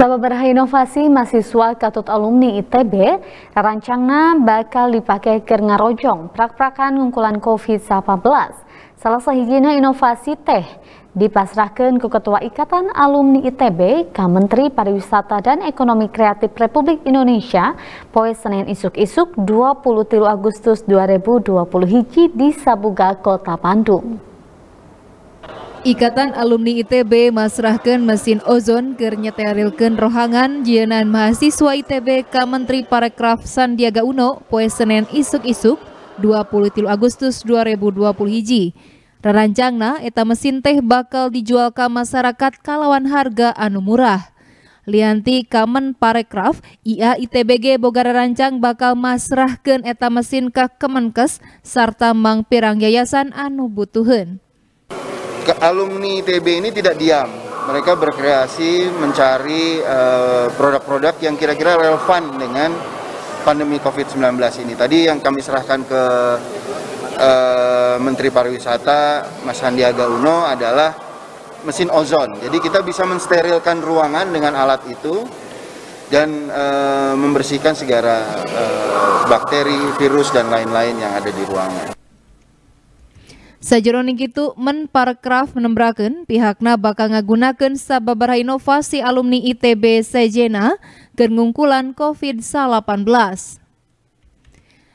Selama inovasi mahasiswa Katut Alumni ITB, rancangna bakal dipakai ke ngarojong prak-prakan ngungkulan COVID-19. Salah sahijina inovasi teh dipasrahkan ke Ketua Ikatan Alumni ITB, Kementeri Pariwisata dan Ekonomi Kreatif Republik Indonesia, poe Senin isuk-isuk 23 Agustus 2020 hiji di Sabuga, Kota Bandung. Ikatan alumni ITB masrahkan mesin ozon ke nyeterilkan rohangan jenan mahasiswa ITB ke Menteri Parekraf Sandiaga Uno poe Senin isuk-isuk 20 Agustus 2020 hiji. Rancangna eta mesin teh bakal dijual ke masyarakat kalawan harga anu murah. Lianti Kamen Parekraf, IA ITBG Bogara rancang bakal masrahkan eta mesin ke Kemenkes serta mangpirang yayasan anu butuhun ke alumni TB ini tidak diam. Mereka berkreasi mencari eh, produk-produk uh, yang kira-kira relevan dengan pandemi COVID-19 ini. Tadi yang kami serahkan ke uh, Menteri Pariwisata Mas Handiaga Uno adalah mesin ozon. Jadi kita bisa mensterilkan ruangan dengan alat itu dan uh, membersihkan segala uh, bakteri, virus dan lain-lain yang ada di ruangan. Sajeroning itu Men Parkraf menembrakan pihakna bakal ngagunakan sababaraha inovasi alumni ITB Sejena ke ngungkulan COVID-19.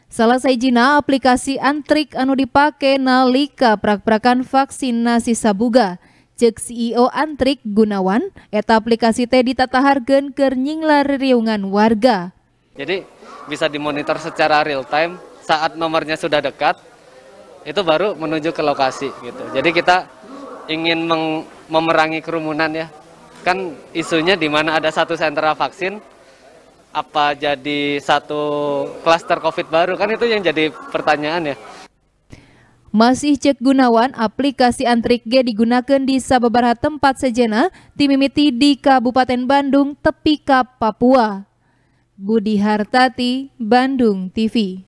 Salah Sejena aplikasi antrik anu dipake nalika prak-prakan vaksinasi sabuga. Cek CEO Antrik Gunawan, eta aplikasi teh ditataharkan ke nyinglar riungan warga. Jadi bisa dimonitor secara real time saat nomornya sudah dekat, itu baru menuju ke lokasi gitu. Jadi kita ingin memerangi kerumunan ya. Kan isunya di mana ada satu sentra vaksin apa jadi satu klaster Covid baru kan itu yang jadi pertanyaan ya. Masih cek gunawan, aplikasi Antrik G digunakan di sababaraha tempat sejena, Timimiti di Kabupaten Bandung, Tepika, Papua. Budi Hartati, Bandung TV.